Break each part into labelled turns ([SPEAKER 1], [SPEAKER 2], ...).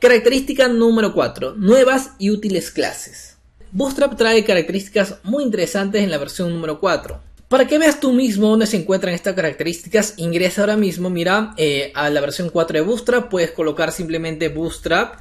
[SPEAKER 1] Característica número 4. Nuevas y útiles clases. Bootstrap trae características muy interesantes en la versión número 4. Para que veas tú mismo dónde se encuentran estas características, ingresa ahora mismo, mira, eh, a la versión 4 de Bootstrap, puedes colocar simplemente Bootstrap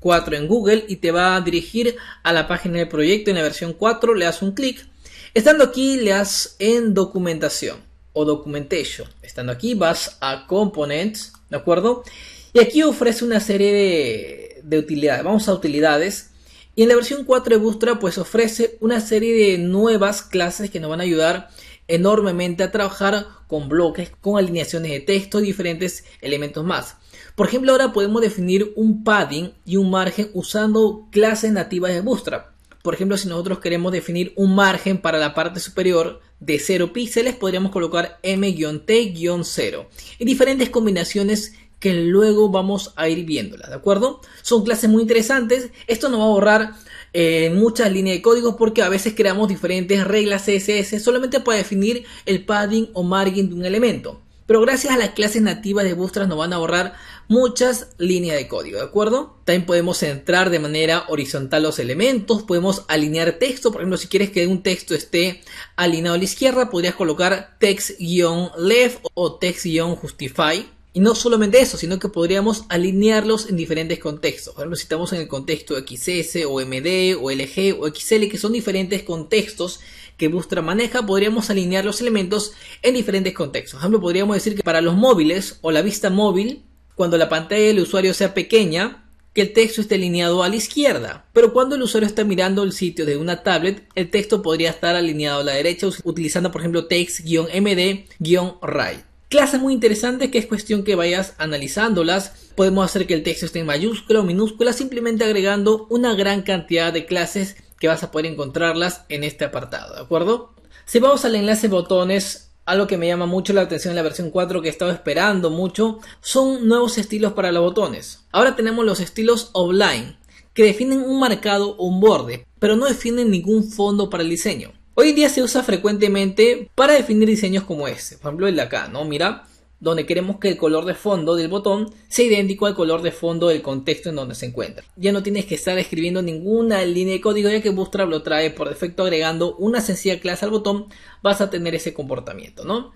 [SPEAKER 1] 4 en Google y te va a dirigir a la página del proyecto en la versión 4, le das un clic. Estando aquí, le das en documentación o documentation. Estando aquí, vas a components, ¿de acuerdo? Y aquí ofrece una serie de, utilidades. Vamos a utilidades. Y en la versión 4 de Bootstrap pues ofrece una serie de nuevas clases que nos van a ayudar enormemente a trabajar con bloques, con alineaciones de texto y diferentes elementos más. Por ejemplo, ahora podemos definir un padding y un margen usando clases nativas de Bootstrap. Por ejemplo, si nosotros queremos definir un margen para la parte superior de 0 píxeles, podríamos colocar m-t-0 y diferentes combinaciones que luego vamos a ir viéndolas, ¿de acuerdo? Son clases muy interesantes, esto nos va a ahorrar eh, muchas líneas de código porque a veces creamos diferentes reglas CSS solamente para definir el padding o margin de un elemento. Pero gracias a las clases nativas de Bootstrap nos van a ahorrar muchas líneas de código, ¿de acuerdo? También podemos centrar de manera horizontal los elementos, podemos alinear texto, por ejemplo, si quieres que un texto esté alineado a la izquierda, podrías colocar text-left o text-justify y no solamente eso, sino que podríamos alinearlos en diferentes contextos. Por ejemplo, si estamos en el contexto XS o MD o LG o XL, que son diferentes contextos que Bootstrap maneja, podríamos alinear los elementos en diferentes contextos. Por ejemplo, podríamos decir que para los móviles o la vista móvil, cuando la pantalla del usuario sea pequeña, que el texto esté alineado a la izquierda. Pero cuando el usuario está mirando el sitio de una tablet, el texto podría estar alineado a la derecha utilizando, por ejemplo, text-md-right clases muy interesantes que es cuestión que vayas analizándolas. Podemos hacer que el texto esté en mayúscula o minúscula simplemente agregando una gran cantidad de clases que vas a poder encontrarlas en este apartado, ¿de acuerdo? Si vamos al enlace botones, algo que me llama mucho la atención en la versión 4 que he estado esperando mucho, son nuevos estilos para los botones. Ahora tenemos los estilos offline, que definen un marcado o un borde, pero no definen ningún fondo para el diseño. Hoy en día se usa frecuentemente para definir diseños como este. Por ejemplo, el de acá, ¿no? Mira, donde queremos que el color de fondo del botón sea idéntico al color de fondo del contexto en donde se encuentra. Ya no tienes que estar escribiendo ninguna línea de código ya que Bootstrap lo trae por defecto agregando una sencilla clase al botón vas a tener ese comportamiento, ¿no?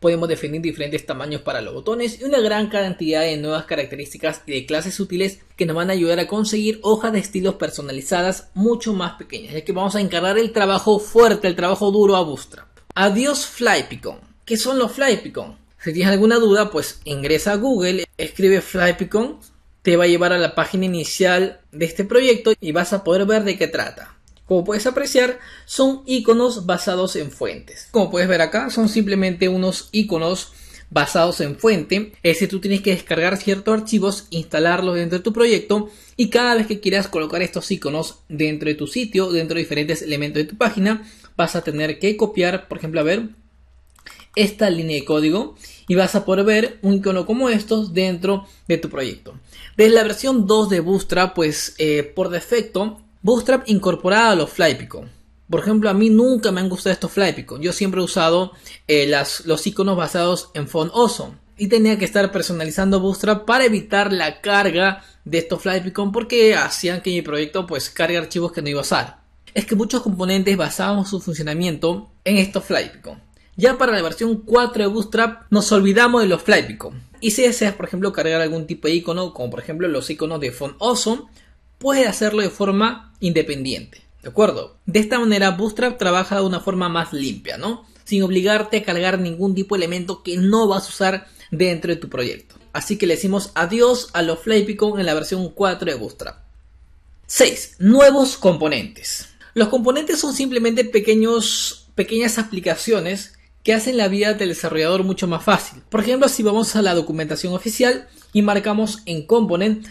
[SPEAKER 1] Podemos definir diferentes tamaños para los botones y una gran cantidad de nuevas características y de clases útiles que nos van a ayudar a conseguir hojas de estilos personalizadas mucho más pequeñas, ya que vamos a encargar el trabajo fuerte, el trabajo duro a Bootstrap. Adiós Flypicon. ¿Qué son los Flypicon? Si tienes alguna duda, pues ingresa a Google, escribe Flypicon, te va a llevar a la página inicial de este proyecto y vas a poder ver de qué trata. Como puedes apreciar, son iconos basados en fuentes. Como puedes ver acá, son simplemente unos iconos basados en fuente. Es decir, tú tienes que descargar ciertos archivos, instalarlos dentro de tu proyecto y cada vez que quieras colocar estos iconos dentro de tu sitio, dentro de diferentes elementos de tu página, vas a tener que copiar, por ejemplo, a ver, esta línea de código y vas a poder ver un icono como estos dentro de tu proyecto. Desde la versión 2 de Bootstrap, pues eh, por defecto Bootstrap a los Flypicon Por ejemplo, a mí nunca me han gustado estos Flypicon Yo siempre he usado eh, los iconos basados en font awesome. Y tenía que estar personalizando Bootstrap para evitar la carga de estos Flypicon porque hacían que mi proyecto pues cargue archivos que no iba a usar. Es que muchos componentes basaban su funcionamiento en estos Flypicon. Ya para la versión 4 de Bootstrap nos olvidamos de los Flypicon. Y si deseas, por ejemplo, cargar algún tipo de icono, como por ejemplo los iconos de Font Awesome, Puedes hacerlo de forma independiente. ¿De acuerdo? De esta manera Bootstrap trabaja de una forma más limpia, ¿no? Sin obligarte a cargar ningún tipo de elemento que no vas a usar dentro de tu proyecto. Así que le decimos adiós a los Flypicon en la versión 4 de Bootstrap. 6. Nuevos componentes. Los componentes son simplemente pequeños, pequeñas aplicaciones que hacen la vida del desarrollador mucho más fácil. Por ejemplo, si vamos a la documentación oficial y marcamos en component,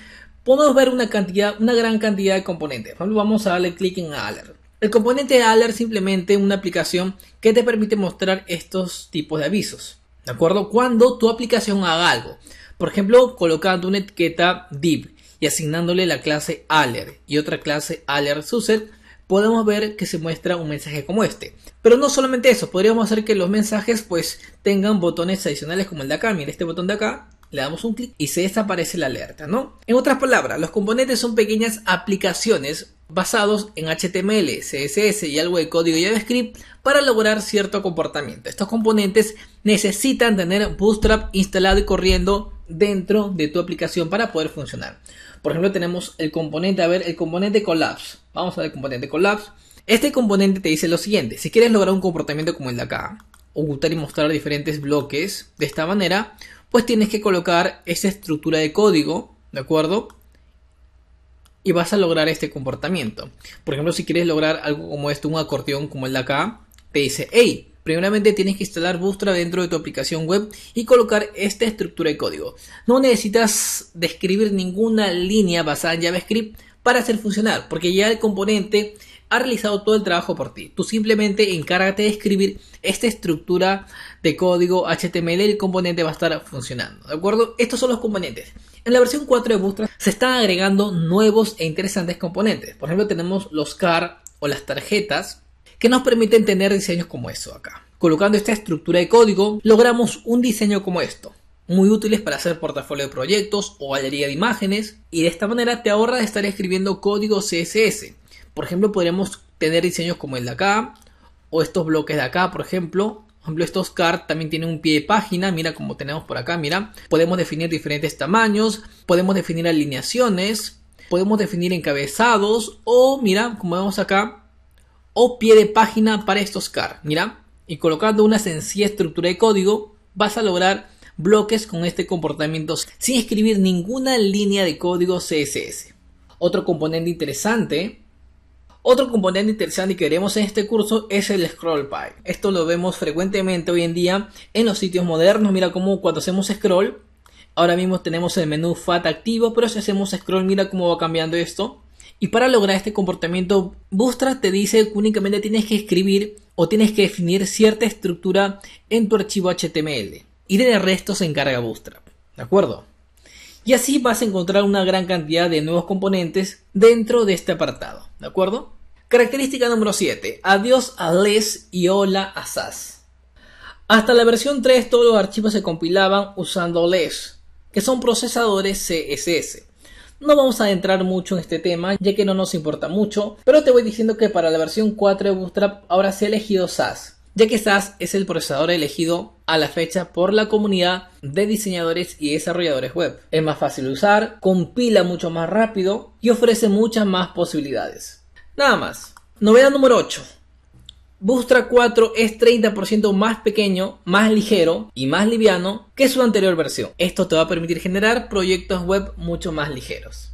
[SPEAKER 1] podemos ver una cantidad, una gran cantidad de componentes. vamos a darle clic en Alert. El componente Alert es simplemente una aplicación que te permite mostrar estos tipos de avisos. ¿De acuerdo? Cuando tu aplicación haga algo. Por ejemplo, colocando una etiqueta div y asignándole la clase alert y otra clase alert suset, podemos ver que se muestra un mensaje como este. Pero no solamente eso, podríamos hacer que los mensajes pues tengan botones adicionales como el de acá. Mira este botón de acá le damos un clic y se desaparece la alerta, ¿no? En otras palabras, los componentes son pequeñas aplicaciones basados en HTML, CSS y algo de código JavaScript para lograr cierto comportamiento. Estos componentes necesitan tener Bootstrap instalado y corriendo dentro de tu aplicación para poder funcionar. Por ejemplo, tenemos el componente, a ver, el componente collapse. Vamos a ver el componente collapse. Este componente te dice lo siguiente, si quieres lograr un comportamiento como el de acá, ocultar y mostrar diferentes bloques de esta manera, pues tienes que colocar esa estructura de código, ¿de acuerdo? Y vas a lograr este comportamiento. Por ejemplo, si quieres lograr algo como esto, un acordeón como el de acá, te dice, hey, primeramente tienes que instalar Bootstrap dentro de tu aplicación web y colocar esta estructura de código. No necesitas describir ninguna línea basada en JavaScript, para hacer funcionar, porque ya el componente ha realizado todo el trabajo por ti. Tú simplemente encárgate de escribir esta estructura de código HTML y el componente va a estar funcionando. ¿De acuerdo? Estos son los componentes. En la versión 4 de Bootstrap se están agregando nuevos e interesantes componentes. Por ejemplo, tenemos los car o las tarjetas que nos permiten tener diseños como eso acá. Colocando esta estructura de código, logramos un diseño como esto muy útiles para hacer portafolio de proyectos o galería de imágenes y de esta manera te ahorra de estar escribiendo código CSS. Por ejemplo, podríamos tener diseños como el de acá o estos bloques de acá, por ejemplo. Por ejemplo, estos cards también tienen un pie de página, mira como tenemos por acá, mira. Podemos definir diferentes tamaños, podemos definir alineaciones, podemos definir encabezados o mira, como vemos acá, o pie de página para estos cards, mira. Y colocando una sencilla estructura de código, vas a lograr bloques con este comportamiento sin escribir ninguna línea de código CSS. Otro componente interesante otro componente interesante que veremos en este curso es el scroll pipe. Esto lo vemos frecuentemente hoy en día en los sitios modernos. Mira cómo cuando hacemos scroll, ahora mismo tenemos el menú FAT activo, pero si hacemos scroll, mira cómo va cambiando esto. Y para lograr este comportamiento, Bootstrap te dice que únicamente tienes que escribir o tienes que definir cierta estructura en tu archivo HTML y de resto se encarga Bootstrap. ¿De acuerdo? Y así vas a encontrar una gran cantidad de nuevos componentes dentro de este apartado. ¿De acuerdo? Característica número 7. Adiós a LES y hola a SAS. Hasta la versión 3 todos los archivos se compilaban usando LES, que son procesadores CSS. No vamos a entrar mucho en este tema, ya que no nos importa mucho, pero te voy diciendo que para la versión 4 de Bootstrap ahora se ha elegido SAS, ya que SAS es el procesador elegido a la fecha por la comunidad de diseñadores y desarrolladores web. Es más fácil de usar, compila mucho más rápido y ofrece muchas más posibilidades. Nada más. Novedad número 8. Bootstrap 4 es 30% más pequeño, más ligero y más liviano que su anterior versión. Esto te va a permitir generar proyectos web mucho más ligeros.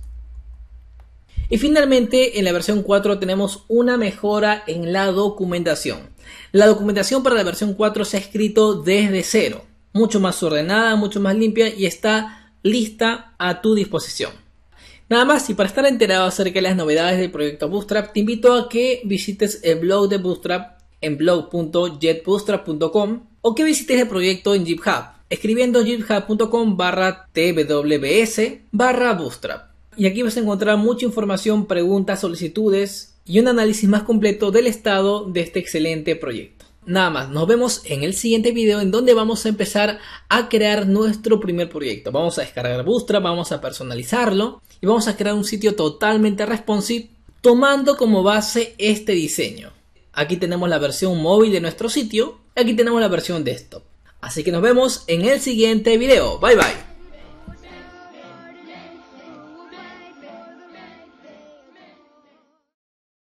[SPEAKER 1] Y finalmente, en la versión 4 tenemos una mejora en la documentación. La documentación para la versión 4 se ha escrito desde cero, mucho más ordenada, mucho más limpia y está lista a tu disposición. Nada más, y para estar enterado acerca de las novedades del proyecto Bootstrap, te invito a que visites el blog de Bootstrap en blog.jetbootstrap.com o que visites el proyecto en GitHub, escribiendo github.com barra barra bootstrap y aquí vas a encontrar mucha información, preguntas, solicitudes y un análisis más completo del estado de este excelente proyecto. Nada más, nos vemos en el siguiente video en donde vamos a empezar a crear nuestro primer proyecto. Vamos a descargar Bootstrap, vamos a personalizarlo y vamos a crear un sitio totalmente responsive tomando como base este diseño. Aquí tenemos la versión móvil de nuestro sitio, y aquí tenemos la versión desktop. Así que nos vemos en el siguiente video. Bye bye.